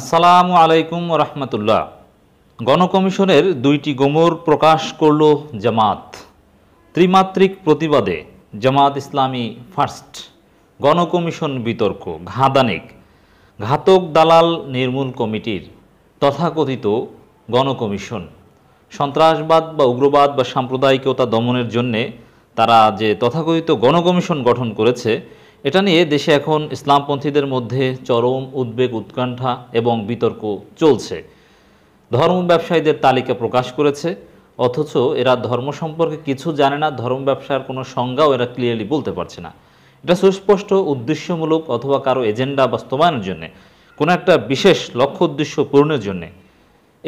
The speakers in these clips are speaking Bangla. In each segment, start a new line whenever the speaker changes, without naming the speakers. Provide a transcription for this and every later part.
আসসালামু আলাইকুম রহমতুল্লাহ গণকমিশনের দুইটি গোমর প্রকাশ করল জামাত ত্রিমাত্রিক প্রতিবাদে জামাত ইসলামী ফার্স্ট গণকমিশন বিতর্ক ঘাদানিক ঘাতক দালাল নির্মূল কমিটির তথাকথিত গণকমিশন সন্ত্রাসবাদ বা উগ্রবাদ বা সাম্প্রদায়িকতা দমনের জন্যে তারা যে তথাকথিত গণকমিশন গঠন করেছে এটা নিয়ে দেশে এখন ইসলামপন্থীদের মধ্যে চরম উদ্বেগ উৎকণ্ঠা এবং বিতর্ক চলছে ধর্ম ব্যবসায়ীদের তালিকা প্রকাশ করেছে অথচ এরা ধর্ম সম্পর্কে কিছু জানে না ধর্ম ব্যবসার কোনো সংজ্ঞাও এরা ক্লিয়ারলি বলতে পারছে না এটা সুস্পষ্ট উদ্দেশ্যমূলক অথবা কারো এজেন্ডা বাস্তবায়নের জন্যে কোনো একটা বিশেষ লক্ষ্য উদ্দেশ্য পূরণের জন্যে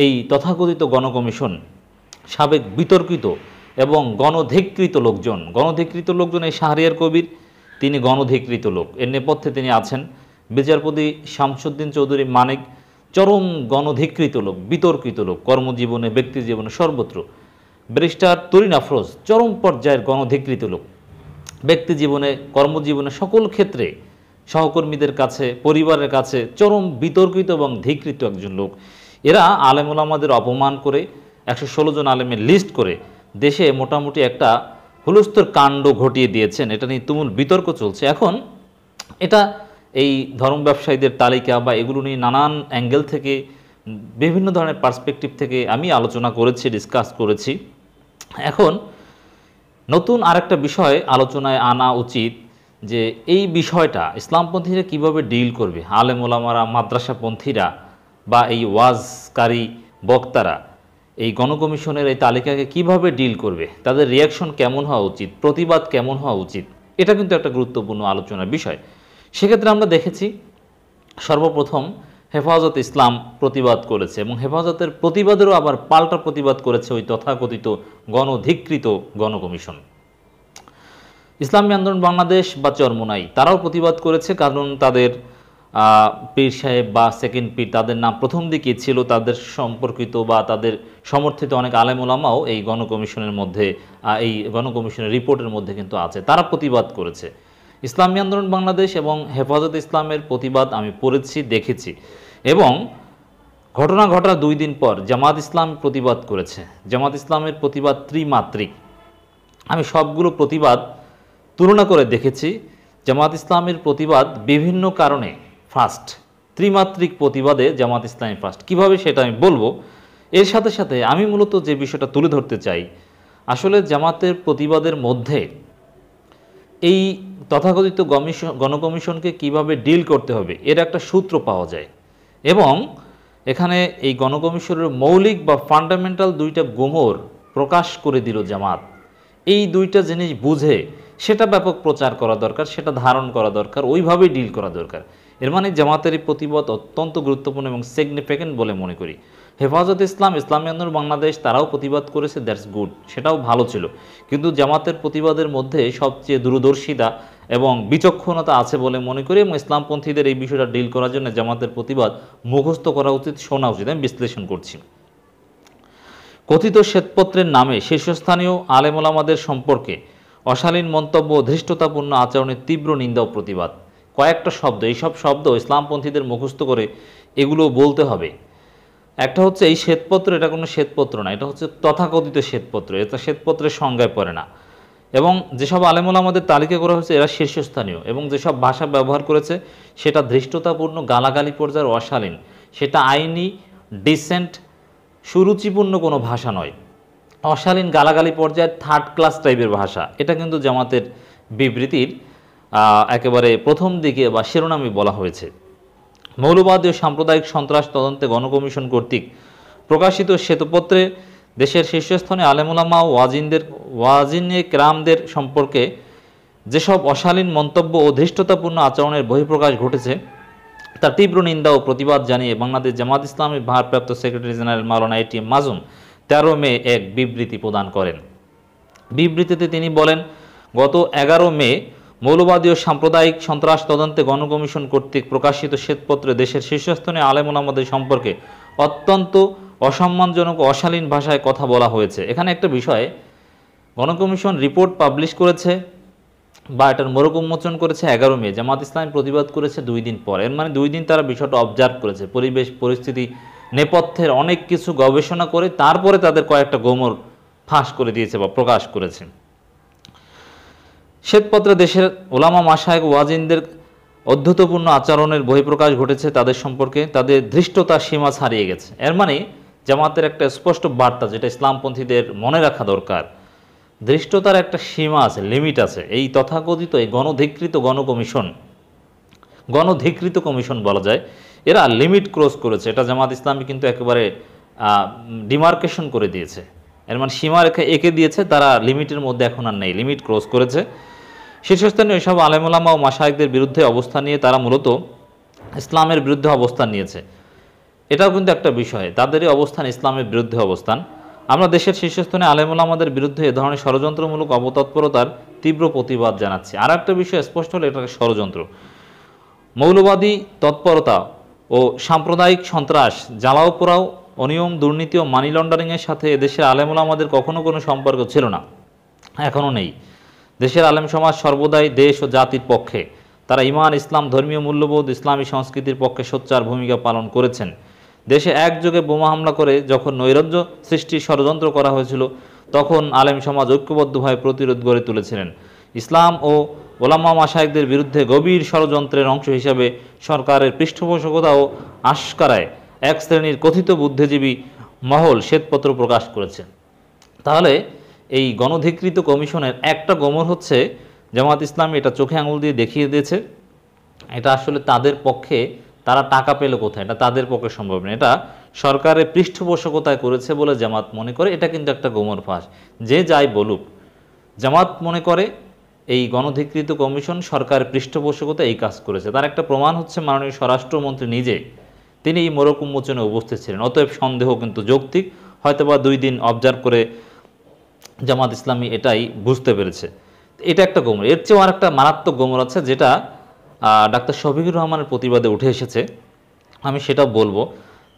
এই তথাকথিত গণকমিশন সাবেক বিতর্কিত এবং গণধিকৃত লোকজন গণধিকৃত লোকজন এই শাহরিয়ার কবির তিনি গণধিকৃত লোক এর নেপথ্যে তিনি আছেন বিচারপতি শামসুদ্দিন চৌধুরী মানিক চরম গণধিকৃত লোক বিতর্কিত লোক কর্মজীবনে ব্যক্তি জীবনে সর্বত্র ব্যারিস্টার তরিন আফরোজ চরম পর্যায়ের গণধিকৃত লোক ব্যক্তি জীবনে কর্মজীবনে সকল ক্ষেত্রে সহকর্মীদের কাছে পরিবারের কাছে চরম বিতর্কিত এবং ধিকৃত একজন লোক এরা আলেমুল আমাদের অপমান করে একশো ষোলো জন আলেমের লিস্ট করে দেশে মোটামুটি একটা হুলস্থর কাণ্ড ঘটিয়ে দিয়েছেন এটা নিয়ে তুমুল বিতর্ক চলছে এখন এটা এই ধর্ম ব্যবসায়ীদের তালিকা বা এগুলো নিয়ে নানান অ্যাঙ্গেল থেকে বিভিন্ন ধরনের পার্সপেকটিভ থেকে আমি আলোচনা করেছি ডিসকাস করেছি এখন নতুন আরেকটা বিষয় আলোচনায় আনা উচিত যে এই বিষয়টা ইসলামপন্থীরা কিভাবে ডিল করবে আলেমুলামারা মাদ্রাসাপন্থীরা বা এই ওয়াজকারী বক্তারা এই গণকমিশনের এই তালিকাকে কিভাবে ডিল করবে তাদের রিয়াকশন কেমন হওয়া উচিত প্রতিবাদ কেমন হওয়া উচিত এটা কিন্তু একটা গুরুত্বপূর্ণ আলোচনার বিষয় সেক্ষেত্রে আমরা দেখেছি সর্বপ্রথম হেফাজত ইসলাম প্রতিবাদ করেছে এবং হেফাজতের প্রতিবাদেরও আবার পাল্টা প্রতিবাদ করেছে ওই তথাকথিত গণধিকৃত গণকমিশন ইসলামী আন্দোলন বাংলাদেশ বা চরমোনাই তারাও প্রতিবাদ করেছে কারণ তাদের পীর সাহেব বা সেকেন্ড পীর তাদের নাম প্রথম দিকে ছিল তাদের সম্পর্কিত বা তাদের সমর্থিত অনেক আলেম ওলামাও এই গণকমিশনের মধ্যে এই গণকমিশনের রিপোর্টের মধ্যে কিন্তু আছে তারা প্রতিবাদ করেছে ইসলামী আন্দোলন বাংলাদেশ এবং হেফাজত ইসলামের প্রতিবাদ আমি পড়েছি দেখেছি এবং ঘটনা ঘটার দুই দিন পর জামাত ইসলাম প্রতিবাদ করেছে জামাত ইসলামের প্রতিবাদ ত্রিমাত্রিক আমি সবগুলো প্রতিবাদ তুলনা করে দেখেছি জামাত ইসলামের প্রতিবাদ বিভিন্ন কারণে ফার্স্ট ত্রিমাত্রিক প্রতিবাদে জামাত ইসলামী ফার্স্ট কিভাবে সেটা আমি বলবো এর সাথে সাথে আমি মূলত যে বিষয়টা তুলে ধরতে চাই আসলে জামাতের প্রতিবাদের মধ্যে এই তথাকথিত গণকমিশনকে কিভাবে ডিল করতে হবে এর একটা সূত্র পাওয়া যায় এবং এখানে এই গণকমিশনের মৌলিক বা ফান্ডামেন্টাল দুইটা গোমর প্রকাশ করে দিল জামাত এই দুইটা জিনিস বুঝে সেটা ব্যাপক প্রচার করা দরকার সেটা ধারণ করা দরকার ওইভাবেই ডিল করা দরকার এর মানে জামাতের প্রতিবাদ অত্যন্ত গুরুত্বপূর্ণ এবং সিগনিফিক্যান্ট বলে মনে করি হেফাজত ইসলাম ইসলামী আন্দোলন বাংলাদেশ তারাও প্রতিবাদ করেছে দ্যাটস গুড সেটাও ভালো ছিল কিন্তু জামাতের প্রতিবাদের মধ্যে সবচেয়ে দূরদর্শিতা এবং বিচক্ষণতা আছে বলে মনে করি এবং ইসলামপন্থীদের এই বিষয়টা ডিল করার জন্য জামাতের প্রতিবাদ মুখস্থ করা উচিত শোনা উচিত আমি বিশ্লেষণ করছি কথিত শ্বেতপত্রের নামে শীর্ষস্থানীয় আলেমোলামাদের সম্পর্কে অশালীন মন্তব্য ধৃষ্টতাপূর্ণ আচরণের তীব্র নিন্দা ও প্রতিবাদ কয়েকটা শব্দ এইসব শব্দ ইসলামপন্থীদের মুখস্থ করে এগুলো বলতে হবে একটা হচ্ছে এই শ্বেতপত্র এটা কোনো শ্বেতপত্র না এটা হচ্ছে তথাকথিত শ্বেতপত্র এটা শ্বেতপত্রের সংজ্ঞায় পড়ে না এবং যেসব আলেমুল আমাদের তালিকা করা হয়েছে এরা শীর্ষস্থানীয় এবং যেসব ভাষা ব্যবহার করেছে সেটা ধৃষ্টতাপূর্ণ গালাগালি পর্যায়ের অশালীন সেটা আইনি ডিসেন্ট সুরুচিপূর্ণ কোনো ভাষা নয় অশালীন গালাগালি পর্যায়ের থার্ড ক্লাস টাইপের ভাষা এটা কিন্তু জামাতের বিবৃতির একেবারে প্রথম দিকে বা শিরোনামে বলা হয়েছে মৌলবাদী ও সাম্প্রদায়িক সন্ত্রাস তদন্তে গণকমিশন কর্তৃক প্রকাশিত শ্বেতপত্রে দেশের শীর্ষস্থানে আলেমুলামা ওয়াজিনদের ওয়াজিনে ক্রামদের সম্পর্কে যেসব অশালীন মন্তব্য ও ধৃষ্টতাপূর্ণ আচরণের বহিঃপ্রকাশ ঘটেছে তার তীব্র নিন্দা ও প্রতিবাদ জানিয়ে বাংলাদেশ জামাত ইসলামের ভারপ্রাপ্ত সেক্রেটারি জেনারেল মাওলানা এটিএম মাজুম তেরো মে এক বিবৃতি প্রদান করেন বিবৃতিতে তিনি বলেন গত এগারো মে মৌলবাদী ও সাম্প্রদায়িক সন্ত্রাস তদন্তে গণকমিশন কর্তৃক প্রকাশিত শ্বেতপত্রে দেশের শীর্ষস্থানীয় আলেমোনামাদের সম্পর্কে অত্যন্ত অসম্মানজনক অশালীন ভাষায় কথা বলা হয়েছে এখানে একটা বিষয় গণকমিশন রিপোর্ট পাবলিশ করেছে বা এটার মোরক উন্মোচন করেছে এগারো মে জামাত ইসলাম প্রতিবাদ করেছে দুই দিন পর এর মানে দুই দিন তারা বিষয়টা অবজার্ভ করেছে পরিবেশ পরিস্থিতি নেপথ্যের অনেক কিছু গবেষণা করে তারপরে তাদের কয়েকটা গোমর ফাঁস করে দিয়েছে বা প্রকাশ করেছে শ্বেতপত্র দেশের ওলামা মাসায়ক ওয়াজিনদের অধ্যতপূর্ণ আচরণের বহিঃপ্রকাশ ঘটেছে তাদের সম্পর্কে তাদের ধৃষ্টতা সীমা ছাড়িয়ে গেছে এর মানে জামাতের একটা স্পষ্ট বার্তা যেটা ইসলামপন্থীদের মনে রাখা দরকার ধৃষ্টতার একটা সীমা আছে লিমিট আছে এই তথাকথিত এই গণধিকৃত গণকমিশন গণধিকৃত কমিশন বলা যায় এরা লিমিট ক্রস করেছে এটা জামাত ইসলামী কিন্তু একেবারে ডিমার্কেশন করে দিয়েছে এর মানে সীমারেখা এঁকে দিয়েছে তারা লিমিটের মধ্যে এখন আর নেই লিমিট ক্রস করেছে শীর্ষস্থানীয় সব আলেমুলামা ও মাসায়কদের বিরুদ্ধে অবস্থান নিয়ে তারা মূলত ইসলামের বিরুদ্ধে অবস্থান নিয়েছে এটাও কিন্তু একটা বিষয় তাদেরই অবস্থান ইসলামের বিরুদ্ধে অবস্থান আমরা দেশের শীর্ষস্থানে আলেমুলামাদের বিরুদ্ধে এ ধরনের ষড়যন্ত্রমূলক অবতৎপরতার তীব্র প্রতিবাদ জানাচ্ছি আর একটা বিষয় স্পষ্ট হলো এটা ষড়যন্ত্র মৌলবাদী তৎপরতা ও সাম্প্রদায়িক সন্ত্রাস জ্বালাও পোড়াও অনিয়ম দুর্নীতি ও মানি লন্ডারিংয়ের সাথে এদেশের আলেমুলামাদের কখনো কোনো সম্পর্ক ছিল না এখনও নেই দেশের আলেম সমাজ সর্বদাই দেশ ও জাতির পক্ষে তারা ইমান ইসলাম ধর্মীয় মূল্যবোধ ইসলামী সংস্কৃতির পক্ষে সোচ্চার ভূমিকা পালন করেছেন দেশে একযোগে বোমা হামলা করে যখন নৈরাজ্য সৃষ্টির ষড়যন্ত্র করা হয়েছিল তখন আলেম সমাজ ঐক্যবদ্ধভাবে প্রতিরোধ গড়ে তুলেছিলেন ইসলাম ও ওলাম্মা মাসায়কদের বিরুদ্ধে গভীর ষড়যন্ত্রের অংশ হিসাবে সরকারের পৃষ্ঠপোষকতা ও আশকারায় এক শ্রেণীর কথিত বুদ্ধিজীবী মহল শ্বেতপত্র প্রকাশ করেছেন তাহলে এই গণধিকৃত কমিশনের একটা গোমর হচ্ছে জামাত ইসলাম এটা চোখে আঙুল দিয়ে দেখিয়ে দিয়েছে এটা আসলে তাদের পক্ষে তারা টাকা পেলে কোথায় এটা তাদের পক্ষে সম্ভব নয় এটা সরকারের পৃষ্ঠপোষকতায় করেছে বলে জামাত মনে করে এটা কিন্তু একটা গোমর ফাঁস যে যাই বলুক জামাত মনে করে এই গণধিকৃত কমিশন সরকারের পৃষ্ঠপোষকতা এই কাজ করেছে তার একটা প্রমাণ হচ্ছে মাননীয় স্বরাষ্ট্রমন্ত্রী নিজে তিনি এই মোরক উন্মোচনে উপস্থিত ছিলেন অতএব সন্দেহ কিন্তু যৌক্তিক হয়তোবা দুই দিন অবজার্ভ করে জামাত ইসলামী এটাই বুঝতে পেরেছে এটা একটা গোমর এর চেয়েও আর একটা মারাত্মক গোমর আছে যেটা ডাক্তার শফিকুর রহমানের প্রতিবাদে উঠে এসেছে আমি সেটা বলবো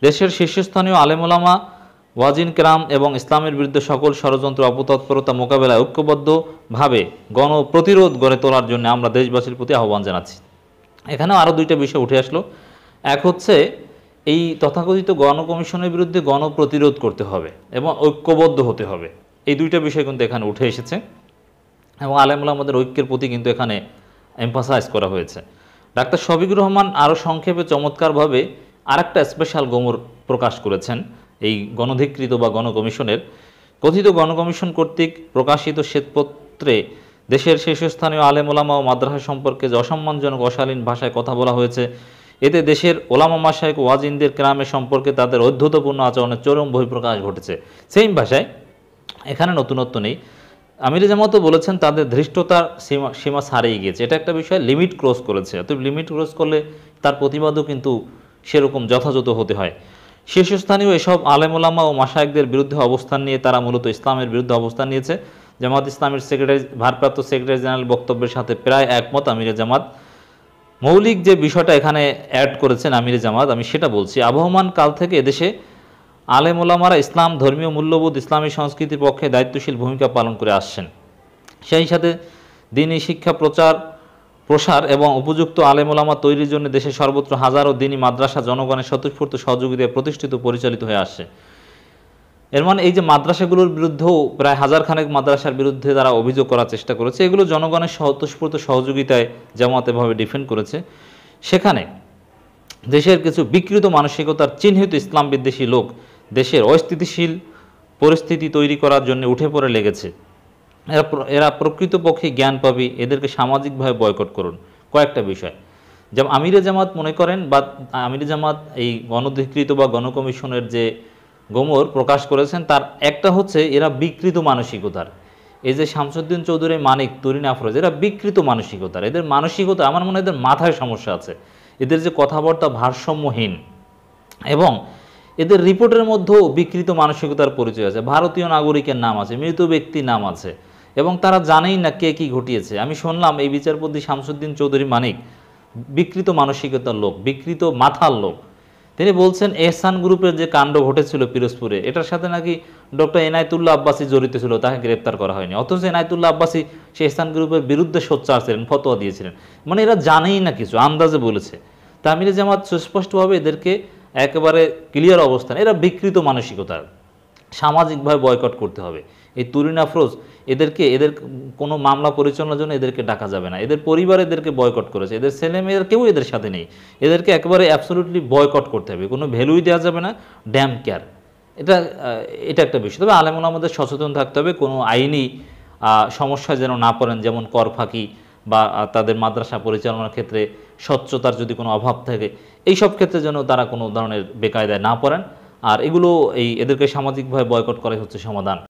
দেশের শীর্ষস্থানীয় আলেমুলামা ওয়াজিন কেরাম এবং ইসলামের বিরুদ্ধে সকল ষড়যন্ত্র অপতৎপরতা মোকাবেলায় ঐক্যবদ্ধভাবে গণ প্রতিরোধ গড়ে তোলার জন্য আমরা দেশবাসীর প্রতি আহ্বান জানাচ্ছি এখানেও আরও দুইটা বিষয় উঠে আসলো এক হচ্ছে এই তথাকথিত গণকমিশনের বিরুদ্ধে গণপ্রতিরোধ করতে হবে এবং ঐক্যবদ্ধ হতে হবে এই দুইটা বিষয় কিন্তু এখানে উঠে এসেছে এবং আলেমুল আমাদের ঐক্যের প্রতি কিন্তু এখানে এম্পাসাইজ করা হয়েছে ডাক্তার শফিকুর রহমান আরও সংক্ষেপে চমৎকারভাবে আরেকটা স্পেশাল গোমর প্রকাশ করেছেন এই গণধিকৃত বা গণকমিশনের কথিত গণকমিশন কর্তৃক প্রকাশিত শ্বেতপত্রে দেশের শীর্ষস্থানীয় আলেম ওলামা ও মাদ্রাসা সম্পর্কে যে অসম্মানজনক অশালীন ভাষায় কথা বলা হয়েছে এতে দেশের ওলামা মাসায়ক ওয়াজিনদের ক্রামে সম্পর্কে তাদের অধ্যতপূর্ণ আচরণের চরম বহিঃপ্রকাশ ঘটেছে সেই ভাষায় এখানে নতুনত্ব নেই আমির জামাতও বলেছেন তাদের ধৃষ্টতার সীমা সীমা ছাড়িয়ে গিয়েছে এটা একটা বিষয় লিমিট ক্রস করেছে তো লিমিট ক্রস করলে তার প্রতিবাদও কিন্তু সেরকম যথাযথ হতে হয় শীর্ষস্থানীয় এসব আলেমোলামা ও মাসায়কদের বিরুদ্ধে অবস্থান নিয়ে তারা মূলত ইসলামের বিরুদ্ধে অবস্থান নিয়েছে জামাত ইসলামের সেক্রেটারি ভারপ্রাপ্ত সেক্রেটারি জেনারেল বক্তব্যের সাথে প্রায় একমত আমির জামাত মৌলিক যে বিষয়টা এখানে অ্যাড করেছেন আমির জামাত আমি সেটা বলছি আবহমান কাল থেকে এদেশে আলেম ওলামারা ইসলাম ধর্মীয় মূল্যবোধ ইসলামী সংস্কৃতির পক্ষে দায়িত্বশীল ভূমিকা পালন করে আসছেন সেই সাথে দিনী শিক্ষা প্রচার প্রসার এবং উপযুক্ত আলেম ওলামা তৈরির জন্য দেশে সর্বত্র হাজারো দিনী মাদ্রাসা জনগণের স্বতঃস্ফূর্ত সহযোগিতায় প্রতিষ্ঠিত পরিচালিত হয়ে আসছে এর মানে এই যে মাদ্রাসাগুলোর বিরুদ্ধেও প্রায় হাজার খানেক মাদ্রাসার বিরুদ্ধে তারা অভিযোগ করার চেষ্টা করেছে এগুলো জনগণের স্বতঃস্ফূর্ত সহযোগিতায় জামাত এভাবে ডিফেন্ড করেছে সেখানে দেশের কিছু বিকৃত মানসিকতার চিহ্নিত ইসলাম বিদ্বেষী লোক দেশের অস্থিতিশীল পরিস্থিতি তৈরি করার জন্য উঠে পড়ে লেগেছে এরা এরা প্রকৃতপক্ষে জ্ঞান পাবে এদেরকে সামাজিকভাবে বয়কট করুন কয়েকটা বিষয় যেমন আমিরে জামাত মনে করেন বা আমিরে জামাত এই গণধিকৃত বা গণকমিশনের যে গোমর প্রকাশ করেছেন তার একটা হচ্ছে এরা বিকৃত মানসিকতার এই যে শামসুদ্দিন চৌধুরী মানিক তরিন আফরোজ এরা বিকৃত মানসিকতার এদের মানসিকতা আমার মনে হয় এদের মাথায় সমস্যা আছে এদের যে কথাবার্তা ভারসাম্যহীন এবং এদের রিপোর্টের মধ্যেও বিকৃত মানসিকতার পরিচয় আছে ভারতীয় নাগরিকের নাম আছে মৃত ব্যক্তির নাম আছে এবং তারা জানেই না কে কি ঘটিয়েছে আমি শুনলাম এই বিচারপতি শামসুদ্দিন চৌধুরী মানিক বিকৃত মানসিকতার লোক বিকৃত মাথার লোক তিনি বলছেন এহসান গ্রুপের যে কাণ্ড ঘটেছিল পিরোজপুরে এটার সাথে নাকি ডক্টর এনায়তুল্লাহ আব্বাসি জড়িত ছিল তাকে গ্রেপ্তার করা হয়নি অথচ এনায়তুল্লাহ আব্বাসি সে এহসান গ্রুপের বিরুদ্ধে সোচ্চার ছিলেন ফতোয়া দিয়েছিলেন মানে এরা জানেই না কিছু আন্দাজে বলেছে তামিলে জামাত সুস্পষ্টভাবে এদেরকে একেবারে ক্লিয়ার অবস্থান এরা বিকৃত মানসিকতার সামাজিকভাবে বয়কট করতে হবে এই তুরিন আফরোজ এদেরকে এদের কোনো মামলা পরিচালনার জন্য এদেরকে ডাকা যাবে না এদের পরিবার এদেরকে বয়কট করেছে এদের ছেলে মেয়ের কেউ এদের সাথে নেই এদেরকে একেবারে অ্যাবসোলুটলি বয়কট করতে হবে কোনো ভ্যালুই দেওয়া যাবে না ড্যাম কেয়ার এটা এটা একটা বিষয় তবে আলেমুল আমাদের সচেতন থাকতে হবে কোনো আইনি সমস্যা যেন না পড়েন যেমন কর ফাঁকি বা তাদের মাদ্রাসা পরিচালনার ক্ষেত্রে স্বচ্ছতার যদি কোনো অভাব থাকে এই সব ক্ষেত্রে যেন তারা কোনো ধরনের বেকায়দায় না পড়েন আর এগুলো এই এদেরকে সামাজিকভাবে বয়কট করাই হচ্ছে সমাধান